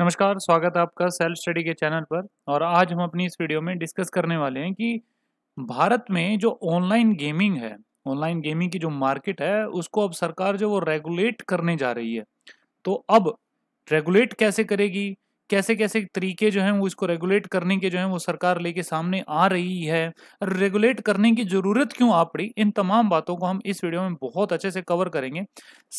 नमस्कार स्वागत है आपका सेल्फ स्टडी के चैनल पर और आज हम अपनी इस वीडियो में डिस्कस करने वाले हैं कि भारत में जो ऑनलाइन गेमिंग है ऑनलाइन गेमिंग की जो मार्केट है उसको अब सरकार जो वो रेगुलेट करने जा रही है तो अब रेगुलेट कैसे करेगी कैसे कैसे तरीके जो हैं वो इसको रेगुलेट करने के जो हैं वो सरकार लेके सामने आ रही है रेगुलेट करने की ज़रूरत क्यों आ पड़ी इन तमाम बातों को हम इस वीडियो में बहुत अच्छे से कवर करेंगे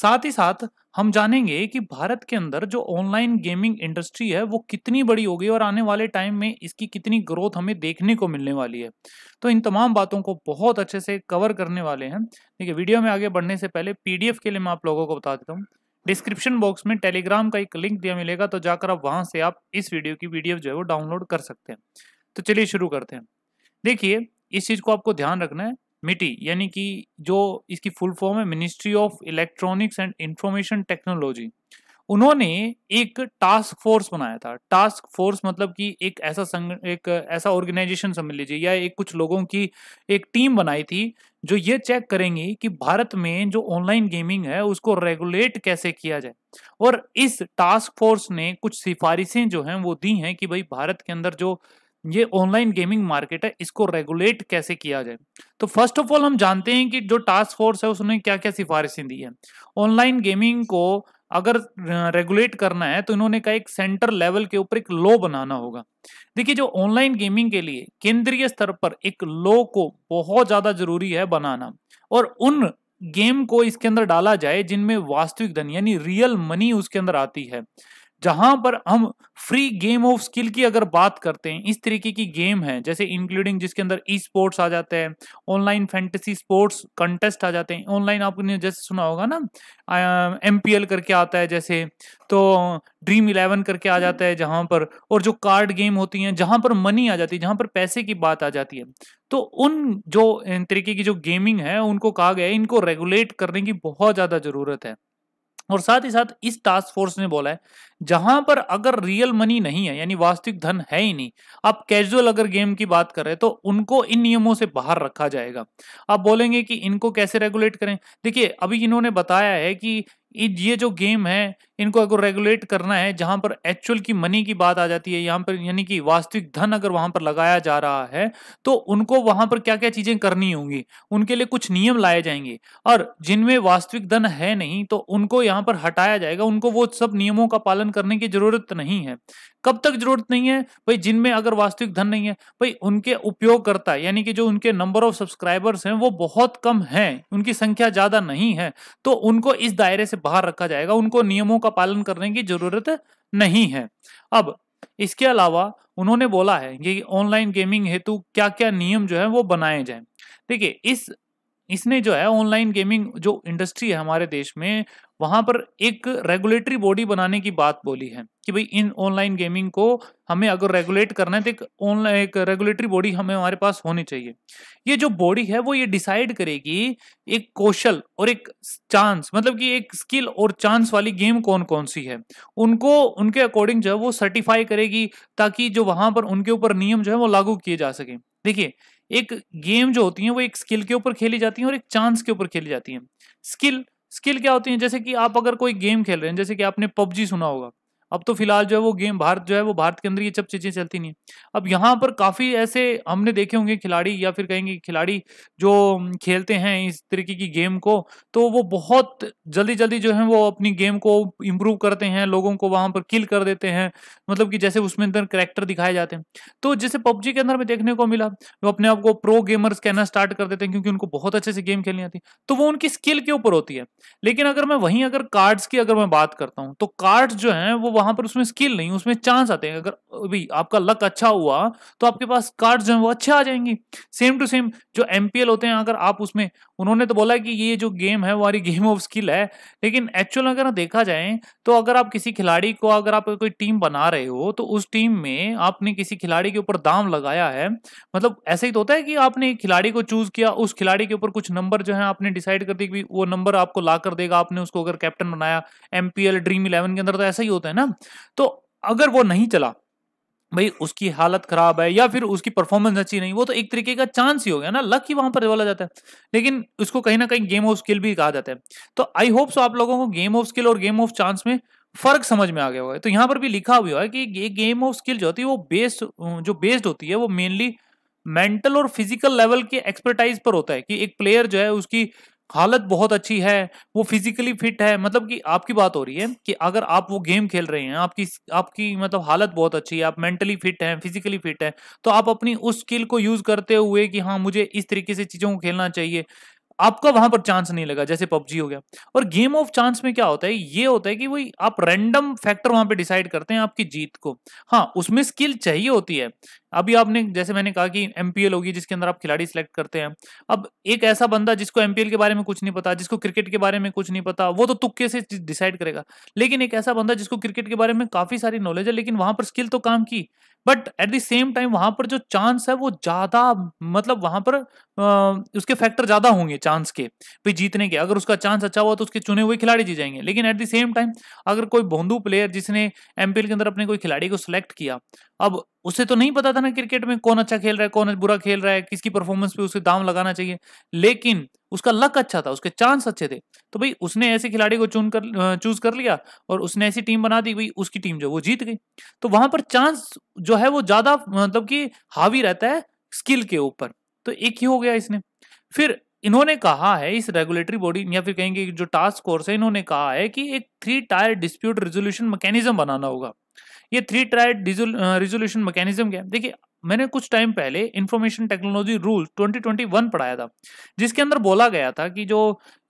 साथ ही साथ हम जानेंगे कि भारत के अंदर जो ऑनलाइन गेमिंग इंडस्ट्री है वो कितनी बड़ी हो गई और आने वाले टाइम में इसकी कितनी ग्रोथ हमें देखने को मिलने वाली है तो इन तमाम बातों को बहुत अच्छे से कवर करने वाले हैं देखिए वीडियो में आगे बढ़ने से पहले पीडीएफ के लिए मैं आप लोगों को बता देता हूँ डिस्क्रिप्शन बॉक्स में टेलीग्राम का एक लिंक दिया मिलेगा तो जाकर आप वहां से आप इस वीडियो की पीडीएफ जो है वो डाउनलोड कर सकते हैं तो चलिए शुरू करते हैं देखिए इस चीज़ को आपको ध्यान रखना है मिट्टी यानी कि जो इसकी फुल फॉर्म है ministry of electronics and information technology उन्होंने एक टास्क फोर्स बनाया था टास्क फोर्स मतलब कि एक ऐसा संग एक ऐसा ऑर्गेनाइजेशन समझ लीजिए या एक कुछ लोगों की एक टीम बनाई थी जो ये चेक करेंगे कि भारत में जो ऑनलाइन गेमिंग है उसको रेगुलेट कैसे किया जाए और इस टास्क फोर्स ने कुछ सिफारिशें जो हैं वो दी हैं कि भाई भारत के अंदर जो ये ऑनलाइन गेमिंग मार्केट है इसको रेगुलेट कैसे किया जाए तो फर्स्ट ऑफ ऑल हम जानते हैं कि जो टास्क फोर्स है उसने क्या क्या सिफारिशें दी है ऑनलाइन गेमिंग को अगर रेगुलेट करना है तो इन्होंने कहा एक सेंटर लेवल के ऊपर एक लॉ बनाना होगा देखिए जो ऑनलाइन गेमिंग के लिए केंद्रीय स्तर पर एक लॉ को बहुत ज़्यादा जरूरी है बनाना और उन गेम को इसके अंदर डाला जाए जिनमें वास्तविक धन यानी रियल मनी उसके अंदर आती है जहां पर हम फ्री गेम ऑफ स्किल की अगर बात करते हैं इस तरीके की गेम है जैसे इंक्लूडिंग जिसके अंदर ई स्पोर्ट्स आ जाते हैं ऑनलाइन फैंटेसी स्पोर्ट्स कंटेस्ट आ जाते हैं ऑनलाइन आपने जैसे सुना होगा ना एम करके आता है जैसे तो ड्रीम इलेवन करके आ जाता है जहां पर और जो कार्ड गेम होती हैं जहां पर मनी आ जाती है जहां पर पैसे की बात आ जाती है तो उन जो तरीके की जो गेमिंग है उनको कहा गया है इनको रेगुलेट करने की बहुत ज़्यादा ज़रूरत है और साथ ही साथ इस टास्क फोर्स ने बोला है जहां पर अगर रियल मनी नहीं है यानी वास्तविक धन है ही नहीं आप कैजुअल अगर गेम की बात करें तो उनको इन नियमों से बाहर रखा जाएगा आप बोलेंगे कि इनको कैसे रेगुलेट करें देखिए अभी इन्होंने बताया है कि ये जो गेम है इनको अगर रेगुलेट करना है जहां पर एक्चुअल की मनी की बात आ जाती है यहाँ पर यानी कि वास्तविक धन अगर वहां पर लगाया जा रहा है तो उनको वहां पर क्या क्या चीजें करनी होंगी उनके लिए कुछ नियम लाए जाएंगे और जिनमें वास्तविक धन है नहीं तो उनको यहाँ पर हटाया जाएगा उनको वो सब नियमों का पालन करने की जरूरत नहीं है कब तक जरूरत नहीं है भाई जिनमें अगर वास्तविक धन नहीं है भाई उनके उपयोगकर्ता यानी कि जो उनके नंबर ऑफ सब्सक्राइबर्स हैं वो बहुत कम हैं उनकी संख्या ज़्यादा नहीं है तो उनको इस दायरे से बाहर रखा जाएगा उनको नियमों का पालन करने की ज़रूरत नहीं है अब इसके अलावा उन्होंने बोला है कि ऑनलाइन गेमिंग हेतु क्या क्या नियम जो है वो बनाए जाए देखिए इस इसने जो है ऑनलाइन गेमिंग जो इंडस्ट्री है हमारे देश में वहां पर एक रेगुलेटरी बॉडी बनाने की बात बोली है कि भाई इन ऑनलाइन गेमिंग को हमें अगर रेगुलेट करना है तो एक ऑनलाइन एक रेगुलेटरी बॉडी हमें हमारे पास होनी चाहिए ये जो बॉडी है वो ये डिसाइड करेगी एक कौशल और एक चांस मतलब कि एक स्किल और चांस वाली गेम कौन कौन सी है उनको उनके अकॉर्डिंग जो है वो सर्टिफाई करेगी ताकि जो वहां पर उनके ऊपर नियम जो है वो लागू किए जा सके देखिए एक गेम जो होती है वो एक स्किल के ऊपर खेली जाती है और एक चांस के ऊपर खेली जाती है स्किल स्किल क्या होती है जैसे कि आप अगर कोई गेम खेल रहे हैं जैसे कि आपने पबजी सुना होगा अब तो फिलहाल जो है वो गेम भारत जो है वो भारत के अंदर ये सब चीज़ें चलती नहीं है अब यहाँ पर काफ़ी ऐसे हमने देखे होंगे खिलाड़ी या फिर कहेंगे खिलाड़ी जो खेलते हैं इस तरीके की गेम को तो वो बहुत जल्दी जल्दी जो है वो अपनी गेम को इम्प्रूव करते हैं लोगों को वहाँ पर किल कर देते हैं मतलब कि जैसे उसमें अंदर करेक्टर दिखाए जाते हैं तो जैसे पबजी के अंदर में देखने को मिला वो अपने आप को प्रो गेमर्स कहना स्टार्ट कर देते हैं क्योंकि उनको बहुत अच्छे से गेम खेलनी आती है तो वो उनकी स्किल के ऊपर होती है लेकिन अगर मैं वहीं अगर कार्ड्स की अगर मैं बात करता हूँ तो कार्ड्स जो है वो वहां पर उसमें स्किल नहीं उसमें चांस आते हैं अगर भाई आपका लक अच्छा हुआ तो आपके पास कार्ड जो है वो अच्छे आ जाएंगे सेम टू सेम जो एमपीएल होते हैं अगर आप उसमें उन्होंने तो बोला कि ये जो गेम है वो हमारी गेम ऑफ स्किल है लेकिन एक्चुअल अगर देखा जाए तो अगर आप किसी खिलाड़ी को अगर आप कोई टीम बना रहे हो तो उस टीम में आपने किसी खिलाड़ी के ऊपर दाम लगाया है मतलब ऐसे ही तो होता है कि आपने एक खिलाड़ी को चूज किया उस खिलाड़ी के ऊपर कुछ नंबर जो है आपने डिसाइड कर दिया कि वो नंबर आपको ला कर देगा आपने उसको अगर कैप्टन बनाया एल ड्रीम इलेवन के अंदर तो ऐसा ही होता है ना तो अगर वो नहीं चला भाई उसकी हालत खराब है या फिर उसकी परफॉर्मेंस अच्छी नहीं वो तो एक तरीके का चांस ही हो गया ना लक ही वहां पर बोला जाता है लेकिन उसको कहीं ना कहीं गेम ऑफ स्किल भी कहा जाता है तो आई होप सो आप लोगों को गेम ऑफ स्किल और गेम ऑफ चांस में फर्क समझ में आ गया होगा तो यहाँ पर भी लिखा हुआ है कि ये गेम ऑफ स्किल जो होती है वो बेस्ड जो बेस्ड होती है वो मेनली मेंटल और फिजिकल लेवल के एक्सपर्टाइज पर होता है कि एक प्लेयर जो है उसकी हालत बहुत अच्छी है वो फिजिकली फिट है मतलब कि आपकी बात हो रही है कि अगर आप वो गेम खेल रहे हैं आपकी आपकी मतलब हालत बहुत अच्छी है आप मेंटली फिट हैं फिजिकली फिट हैं तो आप अपनी उस स्किल को यूज करते हुए कि हाँ मुझे इस तरीके से चीज़ों को खेलना चाहिए आपका वहां पर चांस नहीं लगा जैसे पबजी हो गया और गेम ऑफ चांस में क्या होता है ये होता है कि वही आप रैंडम फैक्टर वहां पे डिसाइड करते हैं आपकी जीत को हाँ उसमें स्किल चाहिए होती है अभी आपने जैसे मैंने कहा कि एमपीएल होगी जिसके अंदर आप खिलाड़ी सिलेक्ट करते हैं अब एक ऐसा बंदा जिसको एमपीएल के बारे में कुछ नहीं पता जिसको क्रिकेट के बारे में कुछ नहीं पता वो तो तुक्के से डिसाइड करेगा लेकिन एक ऐसा बंदा जिसको क्रिकेट के बारे में काफी सारी नॉलेज है लेकिन वहां पर स्किल तो काम की but at the same time वहां पर जो चांस है वो ज्यादा मतलब वहां पर आ, उसके फैक्टर ज्यादा होंगे चांस के भी जीतने के अगर उसका चांस अच्छा हुआ तो उसके चुने हुए खिलाड़ी जी जाएंगे लेकिन एट द सेम टाइम अगर कोई भोंदू प्लेयर जिसने एमपीएल के अंदर अपने कोई खिलाड़ी को सिलेक्ट किया अब उसे तो नहीं पता था ना क्रिकेट में कौन अच्छा खेल रहा है कौन बुरा खेल रहा है किसकी परफॉर्मेंस पे उसे दाम लगाना चाहिए लेकिन उसका लक अच्छा था उसके चांस अच्छे थे तो भाई उसने ऐसे खिलाड़ी को चुन कर चूज कर लिया और उसने ऐसी टीम बना दी भाई उसकी टीम जो वो जीत गई तो वहां पर चांस जो है वो ज्यादा मतलब कि हावी रहता है स्किल के ऊपर तो एक ही हो गया इसने फिर इन्होंने कहा है इस रेगुलेटरी बॉडी या फिर कहेंगे जो टास्क फोर्स है इन्होंने कहा है कि एक three tier dispute resolution mechanism बनाना होगा ये थ्री ट्राइड रिजोल्यूशन मैकेनिज्म क्या है देखिए मैंने कुछ टाइम पहले इन्फॉर्मेशन टेक्नोलॉजी रूल 2021 पढ़ाया था जिसके अंदर बोला गया था कि जो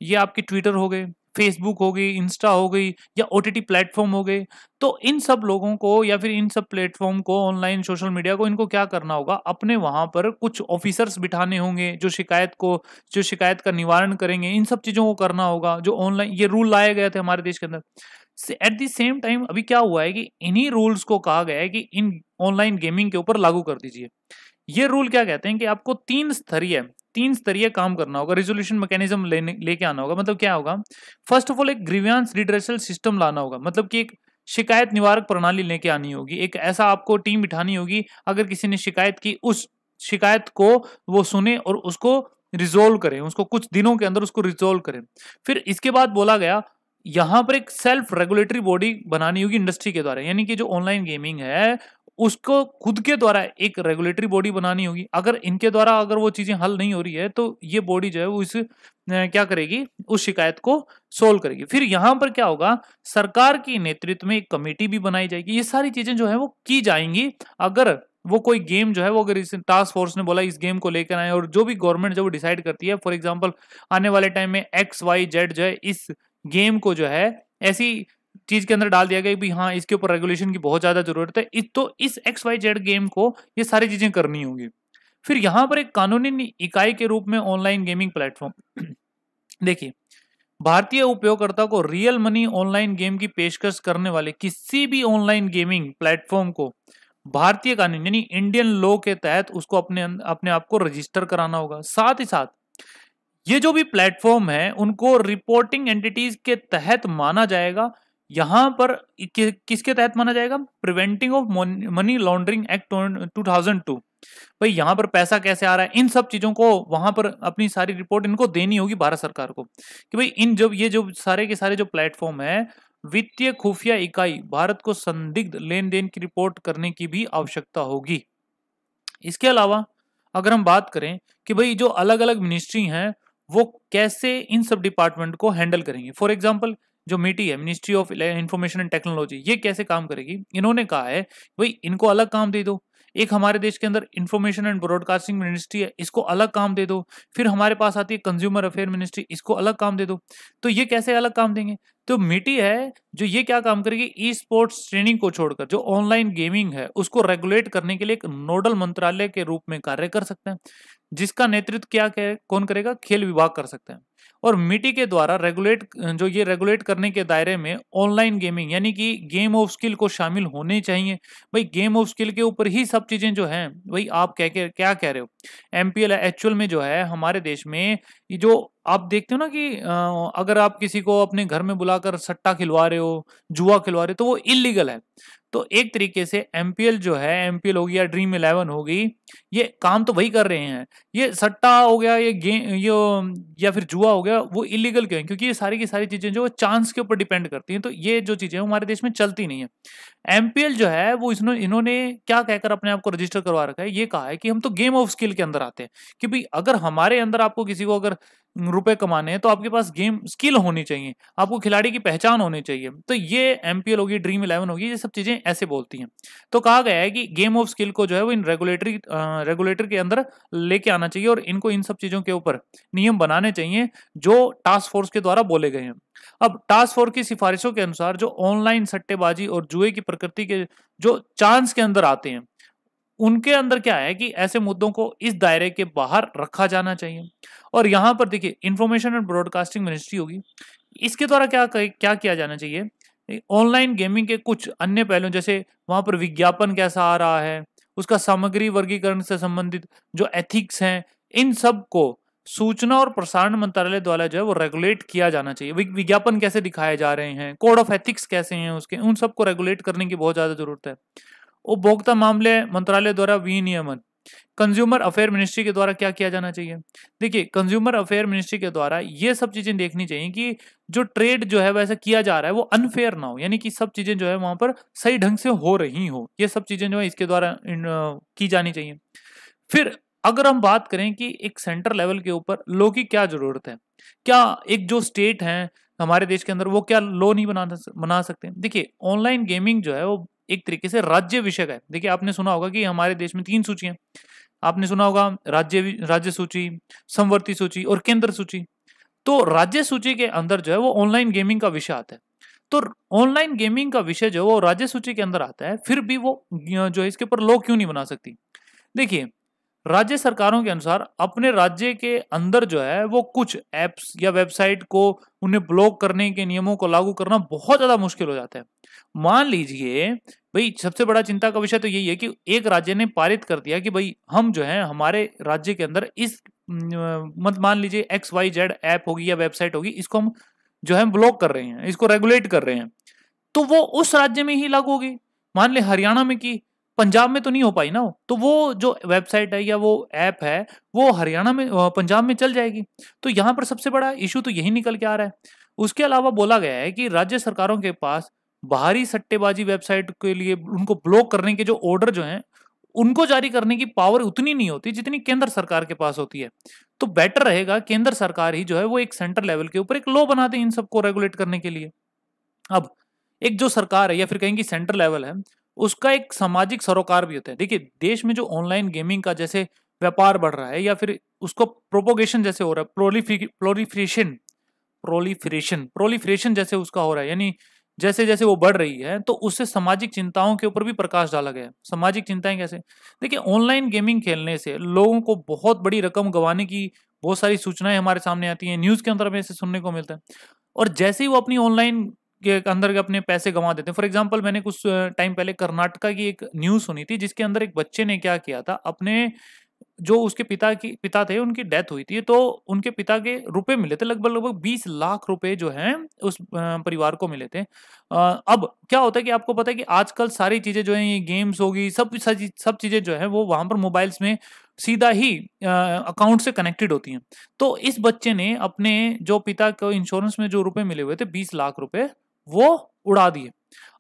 ये आपके ट्विटर हो गए फेसबुक हो गई इंस्टा हो गई या ओ टी प्लेटफॉर्म हो गए तो इन सब लोगों को या फिर इन सब प्लेटफॉर्म को ऑनलाइन सोशल मीडिया को इनको क्या करना होगा अपने वहाँ पर कुछ ऑफिसर्स बिठाने होंगे जो शिकायत को जो शिकायत का निवारण करेंगे इन सब चीज़ों को करना होगा जो ऑनलाइन ये रूल लाए गए थे हमारे देश के अंदर एट द सेम टाइम अभी क्या हुआ है कि इन्हीं रूल्स को कहा गया है कि इन ऑनलाइन गेमिंग के ऊपर लागू कर दीजिए ये रूल क्या कहते हैं कि आपको तीन स्तरीय तीन स्तरीय काम करना होगा रेजोल्यूशन मैकेनिज्म लेने लेके आना होगा मतलब क्या होगा फर्स्ट ऑफ ऑल एक ग्रीवियंस रिड्रेसल सिस्टम लाना होगा मतलब कि एक शिकायत निवारक प्रणाली लेके आनी होगी एक ऐसा आपको टीम बिठानी होगी अगर किसी ने शिकायत की उस शिकायत को वो सुने और उसको रिजोल्व करें उसको कुछ दिनों के अंदर उसको रिजोल्व करें फिर इसके बाद बोला गया यहां पर एक सेल्फ रेगुलेटरी बॉडी बनानी होगी इंडस्ट्री के द्वारा यानी कि जो ऑनलाइन गेमिंग है उसको खुद के द्वारा एक रेगुलेटरी बॉडी बनानी होगी अगर इनके द्वारा अगर वो चीजें हल नहीं हो रही है तो ये बॉडी जो है वो इस क्या करेगी उस शिकायत को सोल्व करेगी फिर यहां पर क्या होगा सरकार की नेतृत्व में एक कमेटी भी बनाई जाएगी ये सारी चीजें जो है वो की जाएंगी अगर वो कोई गेम जो है वो अगर इस टास्क फोर्स ने बोला इस गेम को लेकर आए और जो भी गवर्नमेंट जो वो डिसाइड करती है फॉर एग्जाम्पल आने वाले टाइम में एक्स वाई जेड जो है इस गेम को जो है ऐसी चीज के अंदर डाल दिया गया कि हाँ इसके ऊपर रेगुलेशन की बहुत ज्यादा जरूरत है इस तो इस एक्स वाई जेड गेम को ये सारी चीजें करनी होगी फिर यहाँ पर एक कानूनी इकाई के रूप में ऑनलाइन गेमिंग प्लेटफॉर्म देखिए भारतीय उपयोगकर्ता को रियल मनी ऑनलाइन गेम की पेशकश करने वाले किसी भी ऑनलाइन गेमिंग प्लेटफॉर्म को भारतीय कानून यानी इंडियन लॉ के तहत उसको अपने अं, अपने आप को रजिस्टर कराना होगा साथ ही साथ ये जो भी प्लेटफॉर्म है उनको रिपोर्टिंग एंटिटीज के तहत माना जाएगा यहां पर कि, किसके तहत माना जाएगा preventing of money laundering act 2002 भाई यहां पर पैसा कैसे आ रहा है इन सब चीजों को वहां पर अपनी सारी रिपोर्ट इनको देनी होगी भारत सरकार को कि भाई इन जब ये जो सारे के सारे जो प्लेटफॉर्म है वित्तीय खुफिया इकाई भारत को संदिग्ध लेन देन की रिपोर्ट करने की भी आवश्यकता होगी इसके अलावा अगर हम बात करें कि भाई जो अलग अलग मिनिस्ट्री हैं वो कैसे इन सब डिपार्टमेंट को हैंडल करेंगे फॉर एग्जाम्पल जो मिटी है ministry of information and technology ये कैसे काम करेगी इन्होंने कहा है भाई इनको अलग काम दे दो एक हमारे देश के अंदर इंफॉर्मेशन एंड ब्रॉडकास्टिंग मिनिस्ट्री है इसको अलग काम दे दो फिर हमारे पास आती है कंज्यूमर अफेयर मिनिस्ट्री इसको अलग काम दे दो तो ये कैसे अलग काम देंगे तो मिटी है जो ये क्या काम करेगी ई स्पोर्ट्स ट्रेनिंग को छोड़कर जो ऑनलाइन गेमिंग है उसको रेगुलेट करने के लिए एक नोडल मंत्रालय के रूप में कार्य कर सकते हैं जिसका नेतृत्व क्या कौन करेगा खेल विभाग कर सकते हैं और मिट्टी के द्वारा रेगुलेट जो ये रेगुलेट करने के दायरे में ऑनलाइन गेमिंग यानी कि गेम ऑफ स्किल को शामिल होने चाहिए भाई गेम ऑफ स्किल के ऊपर ही सब चीज़ें जो हैं भाई आप कह के क्या कह रहे हो एम पी एल एक्चुअल में जो है हमारे देश में जो आप देखते हो ना कि अगर आप किसी को अपने घर में बुलाकर सट्टा खिलवा रहे हो जुआ खिलवा रहे हो तो वो इलीगल है तो एक तरीके से एम जो है एम हो गया ड्रीम इलेवन हो गई ये काम तो वही कर रहे हैं ये सट्टा हो गया ये गेम ये या फिर जुआ हो गया वो इलीगल क्यों है क्योंकि ये सारी की सारी चीज़ें जो चांस के ऊपर डिपेंड करती हैं तो ये जो चीज़ें हमारे देश में चलती नहीं है एम जो है वो इसने इन्होंने क्या कहकर अपने आप को रजिस्टर करवा रखा है ये कहा है कि हम तो गेम ऑफ स्किल के अंदर आते हैं कि भाई अगर हमारे अंदर आपको किसी को अगर रुपए कमाने हैं तो आपके पास गेम स्किल होनी चाहिए आपको खिलाड़ी की पहचान होनी चाहिए तो ये एमपीएल होगी ड्रीम इलेवन होगी ये सब चीजें ऐसे बोलती हैं तो कहा गया है कि गेम ऑफ स्किल को जो है वो इन रेगुलेटरी रेगुलेटर के अंदर लेके आना चाहिए और इनको इन सब चीजों के ऊपर नियम बनाने चाहिए जो टास्क फोर्स के द्वारा बोले गए हैं अब टास्क फोर्स की सिफारिशों के अनुसार जो ऑनलाइन सट्टेबाजी और जुए की प्रकृति के जो चांस के अंदर आते हैं उनके अंदर क्या है कि ऐसे मुद्दों को इस दायरे के बाहर रखा जाना चाहिए और यहाँ पर देखिए इंफॉर्मेशन एंड ब्रॉडकास्टिंग मिनिस्ट्री होगी इसके द्वारा क्या क्या किया जाना चाहिए ऑनलाइन गेमिंग के कुछ अन्य पहलू जैसे वहाँ पर विज्ञापन कैसा आ रहा है उसका सामग्री वर्गीकरण से संबंधित जो एथिक्स हैं इन सब को सूचना और प्रसारण मंत्रालय द्वारा जो है वो रेगुलेट किया जाना चाहिए विज्ञापन कैसे दिखाए जा रहे हैं कोड ऑफ एथिक्स कैसे हैं उसके उन सबको रेगुलेट करने की बहुत ज़्यादा जरूरत है उपभोक्ता मामले मंत्रालय द्वारा विनियमन कंज्यूमर अफेयर मिनिस्ट्री के द्वारा क्या किया जाना चाहिए देखिए कंज्यूमर अफेयर मिनिस्ट्री के द्वारा ये सब चीजें देखनी चाहिए कि जो ट्रेड जो है वैसे किया जा रहा है वो अनफेयर ना हो यानी कि सब चीजें जो है वहां पर सही ढंग से हो रही हो ये सब चीजें जो है इसके द्वारा की जानी चाहिए फिर अगर हम बात करें कि एक सेंटर लेवल के ऊपर लो की क्या जरूरत है क्या एक जो स्टेट है हमारे देश के अंदर वो क्या लो नहीं बना बना सकते देखिए ऑनलाइन गेमिंग जो है वो एक तरीके से राज्य विषय है देखिए आपने सुना होगा कि हमारे देश में तीन सूचियां आपने सुना होगा राज्य राज्य सूची संवर्ती सूची और केंद्र सूची तो राज्य सूची के अंदर जो है वो ऑनलाइन गेमिंग का विषय आता है तो ऑनलाइन गेमिंग का विषय जो है वो राज्य सूची के अंदर आता है फिर भी वो जो है इसके ऊपर लॉ क्यों नहीं बना सकती देखिए राज्य सरकारों के अनुसार अपने राज्य के अंदर जो है वो कुछ ऐप्स या वेबसाइट को उन्हें ब्लॉक करने के नियमों को लागू करना बहुत ज़्यादा मुश्किल हो जाता है मान लीजिए भाई सबसे बड़ा चिंता का विषय तो यही है कि एक राज्य ने पारित कर दिया कि भाई हम जो है हमारे राज्य के अंदर इस मत मान लीजिए एक्स वाई जेड ऐप होगी या वेबसाइट होगी इसको हम जो है ब्लॉक कर रहे हैं इसको रेगुलेट कर रहे हैं तो वो उस राज्य में ही लागू होगी मान ले हरियाणा में की पंजाब में तो नहीं हो पाई ना तो वो जो वेबसाइट है या वो ऐप है वो हरियाणा में पंजाब में चल जाएगी तो यहाँ पर सबसे बड़ा इशू तो यही निकल के आ रहा है उसके अलावा बोला गया है कि राज्य सरकारों के पास बाहरी सट्टेबाजी वेबसाइट के लिए उनको ब्लॉक करने के जो ऑर्डर जो हैं उनको जारी करने की पावर उतनी नहीं होती जितनी केंद्र सरकार के पास होती है तो बेटर रहेगा केंद्र सरकार ही जो है वो एक सेंटर लेवल के ऊपर एक लॉ बना दे इन सबको रेगुलेट करने के लिए अब एक जो सरकार है या फिर कहेंगे सेंटर लेवल है उसका एक सामाजिक सरोकार भी होता है देखिए देश में जो ऑनलाइन गेमिंग का जैसे व्यापार बढ़ रहा है या फिर उसको प्रोपोगेशन जैसे हो रहा है प्रोलिफ्रेशन प्रोलिफ्रेशन प्रोलिफ्रेशन जैसे उसका हो रहा है यानी जैसे जैसे वो बढ़ रही है तो उससे सामाजिक चिंताओं के ऊपर भी प्रकाश डाला गया सामाजिक चिंताएं कैसे देखिए ऑनलाइन गेमिंग खेलने से लोगों को बहुत बड़ी रकम गंवाने की बहुत सारी सूचनाएं हमारे सामने आती हैं न्यूज़ के अंदर हमें इसे सुनने को मिलता है और जैसे ही वो अपनी ऑनलाइन के अंदर अपने पैसे गंवा देते हैं फॉर एग्जाम्पल मैंने कुछ टाइम पहले कर्नाटका की एक न्यूज़ सुनी थी जिसके अंदर एक बच्चे ने क्या किया था अपने जो उसके पिता की पिता थे उनकी डेथ हुई थी तो उनके पिता के रुपए मिले थे लगभग लगभग बीस लाख रुपए जो है उस परिवार को मिले थे अब क्या होता है कि आपको पता है कि आजकल सारी चीज़ें जो है ये गेम्स होगी सब सब चीज़ें जो है वो वहां पर मोबाइल्स में सीधा ही अकाउंट से कनेक्टेड होती हैं तो इस बच्चे ने अपने जो पिता को इंश्योरेंस में जो रुपए मिले हुए थे बीस लाख रुपए वो उड़ा दिए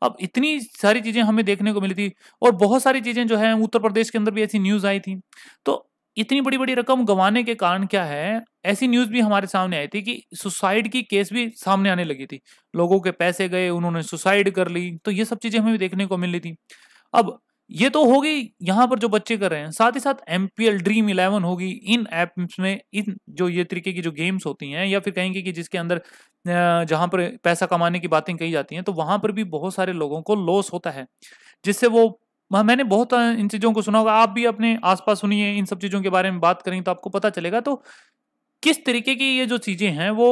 अब इतनी सारी चीजें हमें देखने को मिली थी और बहुत सारी चीजें जो है उत्तर प्रदेश के अंदर भी ऐसी न्यूज आई थी तो इतनी बड़ी बड़ी रकम गंवाने के कारण क्या है ऐसी न्यूज भी हमारे सामने आई थी कि सुसाइड की केस भी सामने आने लगी थी लोगों के पैसे गए उन्होंने सुसाइड कर ली तो ये सब चीजें हमें देखने को मिल रही थी अब ये तो होगी यहाँ पर जो बच्चे कर रहे हैं साथ ही साथ M P L Dream eleven होगी इन एप्स में इन जो ये तरीके की जो गेम्स होती हैं या फिर कहेंगे कि जिसके अंदर जहाँ पर पैसा कमाने की बातें कही जाती हैं तो वहाँ पर भी बहुत सारे लोगों को लॉस होता है जिससे वो मैंने बहुत इन चीज़ों को सुना होगा आप भी अपने आसपास सुनिए इन सब चीज़ों के बारे में बात करेंगे तो आपको पता चलेगा तो किस तरीके की ये जो चीज़ें हैं वो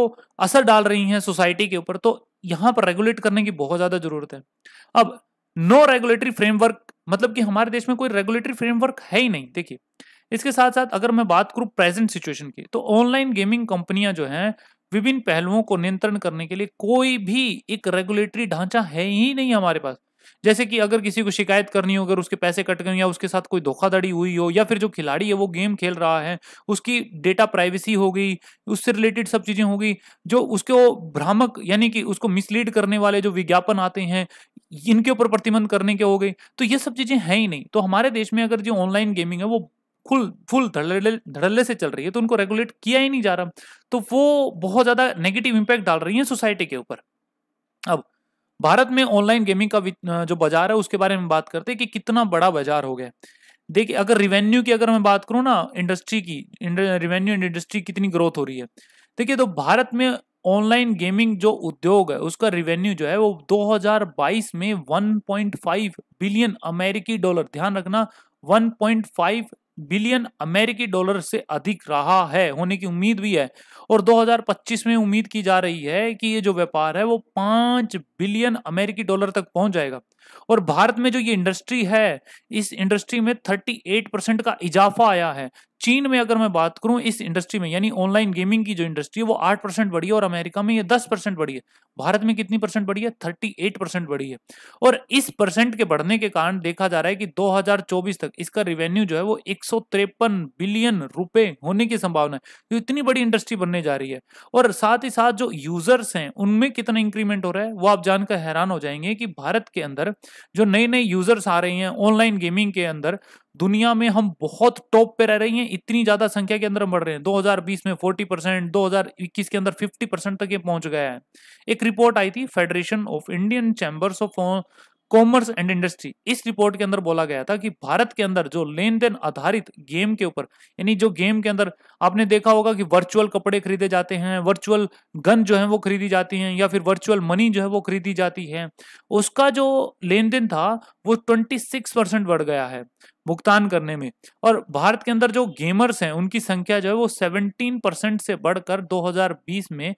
असर डाल रही हैं सोसाइटी के ऊपर तो यहाँ पर रेगुलेट करने की बहुत ज़्यादा ज़रूरत है अब नो रेगुलेटरी फ्रेमवर्क मतलब कि हमारे देश में कोई रेगुलेटरी फ्रेमवर्क है ही नहीं देखिए इसके साथ साथ अगर मैं बात करूँ प्रेजेंट सिचुएशन की तो ऑनलाइन गेमिंग कंपनियां जो हैं विभिन्न पहलुओं को नियंत्रण करने के लिए कोई भी एक रेगुलेटरी ढांचा है ही नहीं हमारे पास जैसे कि अगर किसी को शिकायत करनी हो अगर उसके पैसे कट गए या उसके साथ कोई धोखाधड़ी हुई हो या फिर जो खिलाड़ी है वो गेम खेल रहा है उसकी डेटा प्राइवेसी हो गई उससे रिलेटेड सब चीजें हो गई जो उसको भ्रामक यानी कि उसको मिसलीड करने वाले जो विज्ञापन आते हैं इनके ऊपर प्रतिबंध करने के हो गए तो ये सब चीजें हैं ही नहीं तो हमारे देश में अगर जो ऑनलाइन गेमिंग है वो फुल फुल धड़ल्ले धड़ल्ले से चल रही है तो उनको रेगुलेट किया ही नहीं जा रहा तो वो बहुत ज़्यादा नेगेटिव इम्पैक्ट डाल रही है सोसाइटी के ऊपर अब भारत में ऑनलाइन गेमिंग का जो बाजार है उसके बारे में बात करते हैं कि कितना बड़ा बाजार हो गया देखिए अगर रिवेन्यू की अगर मैं बात करूँ ना इंडस्ट्री की रिवेन्यू एंड इंडस्ट्री कितनी ग्रोथ हो रही है देखिए तो भारत में ऑनलाइन गेमिंग जो उद्योग है उसका रिवेन्यू जो है वो 2022 में 1.5 बिलियन अमेरिकी डॉलर ध्यान रखना 1.5 बिलियन अमेरिकी डॉलर से अधिक रहा है होने की उम्मीद भी है और 2025 में उम्मीद की जा रही है कि ये जो व्यापार है वो पांच बिलियन अमेरिकी डॉलर तक पहुंच जाएगा और भारत में जो ये इंडस्ट्री है इस इंडस्ट्री में 38 परसेंट का इजाफा आया है चीन में अगर मैं बात करूं इस इंडस्ट्री में यानी ऑनलाइन गेमिंग की जो इंडस्ट्री है वो आठ परसेंट बढ़ी है और अमेरिका में ये दस परसेंट बढ़ी है भारत में कितनी परसेंट बढ़ी है थर्टी एट परसेंट बढ़ी है और इस परसेंट के बढ़ने के कारण देखा जा रहा है कि 2024 तक इसका रिवेन्यू जो है वो एक बिलियन रुपए होने की संभावना है तो इतनी बड़ी इंडस्ट्री बनने जा रही है और साथ ही साथ जो यूजर्स हैं उनमें कितना इंक्रीमेंट हो रहा है वो आप जानकर हैरान हो जाएंगे कि भारत के अंदर जो नए नए यूजर्स आ रहे हैं ऑनलाइन गेमिंग के अंदर दुनिया में हम बहुत टॉप पे रह रही हैं इतनी ज्यादा संख्या के अंदर बढ़ रहे हैं 2020 में 40 परसेंट दो के अंदर 50 परसेंट तक ये पहुंच गया है एक रिपोर्ट आई थी Federation of Indian Chambers of Commerce and Industry इस रिपोर्ट के अंदर बोला गया था कि भारत के अंदर जो लेन देन आधारित गेम के ऊपर यानी जो गेम के अंदर आपने देखा होगा कि वर्चुअल कपड़े खरीदे जाते हैं वर्चुअल गन जो है वो खरीदी जाती हैं या फिर वर्चुअल मनी जो है वो खरीदी जाती है उसका जो लेन देन था वो ट्वेंटी सिक्स परसेंट बढ़ गया है भुगतान करने में और भारत के अंदर जो गेमर्स हैं उनकी संख्या जो है वो सेवनटीन परसेंट से बढ़कर दो हजार बीस में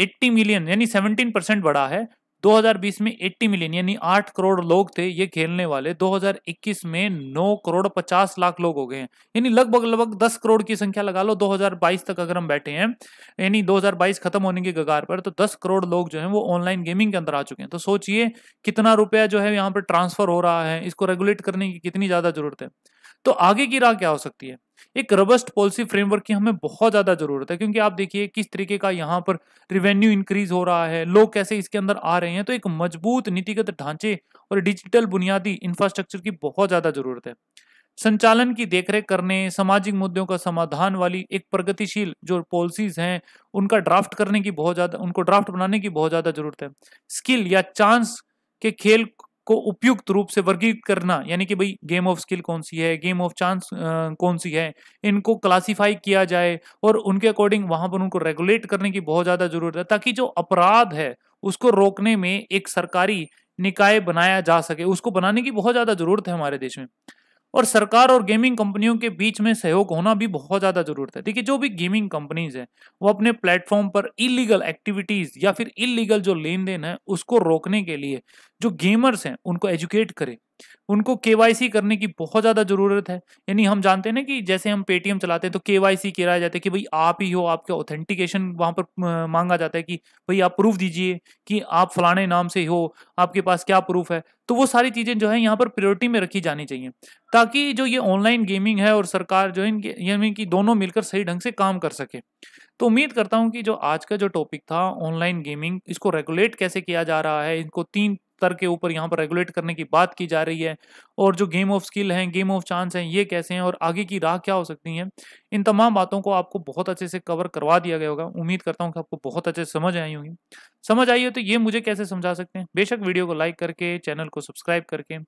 80 मिलियन यानी 17 परसेंट बढ़ा है 2020 में 80 मिलियन यानी 8 करोड़ लोग थे ये खेलने वाले 2021 में 9 करोड़ 50 लाख लोग हो गए हैं यानी लगभग लगभग 10 करोड़ की संख्या लगा लो 2022 तक अगर हम बैठे हैं यानी 2022 खत्म होने के कगार पर तो 10 करोड़ लोग जो हैं वो ऑनलाइन गेमिंग के अंदर आ चुके हैं तो सोचिए कितना रुपया जो है यहाँ पर ट्रांसफर हो रहा है इसको रेगुलेट करने की कितनी ज़्यादा जरूरत है तो आगे की राह क्या हो सकती है एक रबस्ट पॉलिसी फ्रेमवर्क की हमें बहुत ज्यादा जरूरत है क्योंकि आप देखिए किस तरीके का यहाँ पर रिवेन्यू इंक्रीज हो रहा है लोग कैसे इसके अंदर आ रहे हैं तो एक मजबूत नीतिगत ढांचे और डिजिटल बुनियादी इंफ्रास्ट्रक्चर की बहुत ज्यादा जरूरत है संचालन की देखरेख करने सामाजिक मुद्दों का समाधान वाली एक प्रगतिशील जो पॉलिसीज हैं उनका ड्राफ्ट करने की बहुत ज़्यादा उनको ड्राफ्ट बनाने की बहुत ज़्यादा जरूरत है स्किल या चांस के खेल को उपयुक्त रूप से वर्गीकृत करना यानी कि भाई गेम ऑफ स्किल कौन सी है गेम ऑफ चांस कौन सी है इनको क्लासिफाई किया जाए और उनके अकॉर्डिंग वहां पर उनको रेगुलेट करने की बहुत ज़्यादा ज़रूरत है ताकि जो अपराध है उसको रोकने में एक सरकारी निकाय बनाया जा सके उसको बनाने की बहुत ज़्यादा ज़रूरत है हमारे देश में और सरकार और गेमिंग कंपनियों के बीच में सहयोग होना भी बहुत ज़्यादा ज़रूरत है देखिए जो भी गेमिंग कंपनीज हैं वो अपने प्लेटफॉर्म पर इलीगल एक्टिविटीज़ या फिर इलीगल जो लेन देन है उसको रोकने के लिए जो गेमर्स हैं उनको एजुकेट करें उनको केवाईसी करने की बहुत ज़्यादा ज़रूरत है यानी हम जानते हैं ना कि जैसे हम पेटीएम चलाते हैं तो केवाईसी कराया जाता है कि भाई आप ही हो आपके ऑथेंटिकेशन वहाँ पर मांगा जाता है कि भाई आप प्रूफ दीजिए कि आप फलाने नाम से हो आपके पास क्या प्रूफ है तो वो सारी चीज़ें जो है यहाँ पर प्रियोरिटी में रखी जानी चाहिए ताकि जो ये ऑनलाइन गेमिंग है और सरकार जो है यानी कि दोनों मिलकर सही ढंग से काम कर सके तो उम्मीद करता हूँ कि जो आज का जो टॉपिक था ऑनलाइन गेमिंग इसको रेगुलेट कैसे किया जा रहा है इनको तीन स्तर के ऊपर यहाँ पर रेगुलेट करने की बात की जा रही है और जो गेम ऑफ स्किल हैं गेम ऑफ चांस हैं ये कैसे हैं और आगे की राह क्या हो सकती है इन तमाम बातों को आपको बहुत अच्छे से कवर करवा दिया गया होगा उम्मीद करता हूँ कि आपको बहुत अच्छे से समझ आई होंगी समझ आई हो तो ये मुझे कैसे समझा सकते हैं बेशक वीडियो को लाइक करके चैनल को सब्सक्राइब करके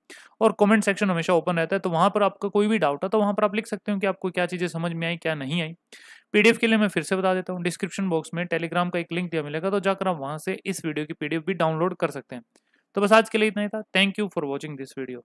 और कमेंट सेक्शन हमेशा ओपन रहता है तो वहाँ पर आपका कोई भी डाउट है तो वहाँ पर आप लिख सकते हो कि आपको क्या चीज़ें समझ में आई क्या नहीं आई पीडीएफ के लिए मैं फिर से बता देता हूँ डिस्क्रिप्शन बॉक्स में टेलीग्राम का एक लिंक दिया मिलेगा तो जाकर आप वहाँ से इस वीडियो की पीडीएफ भी डाउनलोड कर सकते हैं तो बस आज के लिए इतना ही था thank you for watching this video